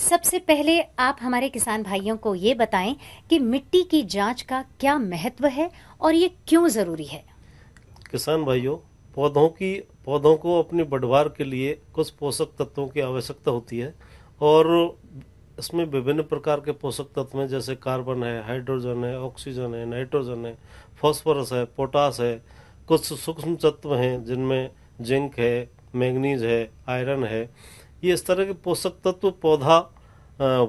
सबसे पहले आप हमारे किसान भाइयों को ये बताएं कि मिट्टी की जांच का क्या महत्व है और ये क्यों ज़रूरी है किसान भाइयों पौधों की पौधों को अपनी बढ़वार के लिए कुछ पोषक तत्वों की आवश्यकता होती है और इसमें विभिन्न प्रकार के पोषक तत्व हैं जैसे कार्बन है हाइड्रोजन है ऑक्सीजन है नाइट्रोजन है फॉस्फोरस है पोटास है कुछ सूक्ष्म तत्व हैं जिनमें जिंक है मैग्नीज है आयरन है ये इस तरह के पोषक तत्व पौधा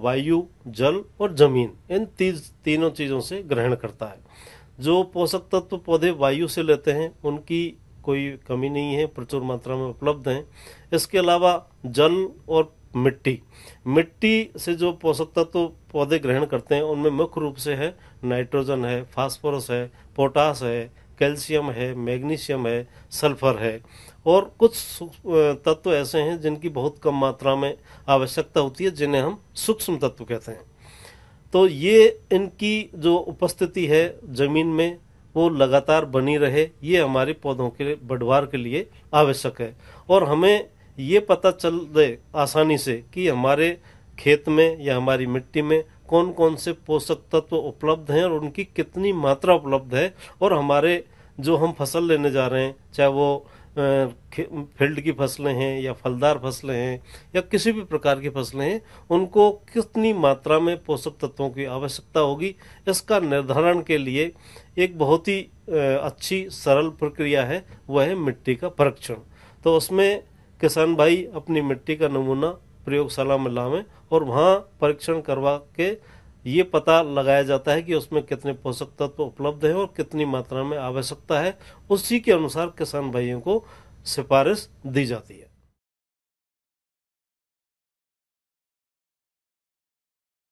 वायु जल और जमीन इन तीन तीनों चीज़ों से ग्रहण करता है जो पोषक तत्व पौधे वायु से लेते हैं उनकी कोई कमी नहीं है प्रचुर मात्रा में उपलब्ध हैं इसके अलावा जल और मिट्टी मिट्टी से जो पोषक तत्व पौधे ग्रहण करते हैं उनमें मुख्य रूप से है नाइट्रोजन है फास्फोरस है पोटास है कैल्शियम है मैग्नीशियम है सल्फर है और कुछ तत्व ऐसे हैं जिनकी बहुत कम मात्रा में आवश्यकता होती है जिन्हें हम सूक्ष्म तत्व कहते हैं तो ये इनकी जो उपस्थिति है ज़मीन में वो लगातार बनी रहे ये हमारे पौधों के बढ़वार के लिए आवश्यक है और हमें ये पता चल दे आसानी से कि हमारे खेत में या हमारी मिट्टी में कौन कौन से पोषक तत्व उपलब्ध हैं और उनकी कितनी मात्रा उपलब्ध है और हमारे जो हम फसल लेने जा रहे हैं चाहे वो फील्ड की फसलें हैं या फलदार फसलें हैं या किसी भी प्रकार की फसलें हैं उनको कितनी मात्रा में पोषक तत्वों की आवश्यकता होगी इसका निर्धारण के लिए एक बहुत ही अच्छी सरल प्रक्रिया है वह है मिट्टी का परीक्षण तो उसमें किसान भाई अपनी मिट्टी का नमूना प्रयोगशाला में लावें और वहाँ परीक्षण करवा के ये पता लगाया जाता है कि उसमें कितने पोषक तत्व उपलब्ध है और कितनी मात्रा में आवश्यकता है उसी के अनुसार किसान भाइयों को सिफारिश दी जाती है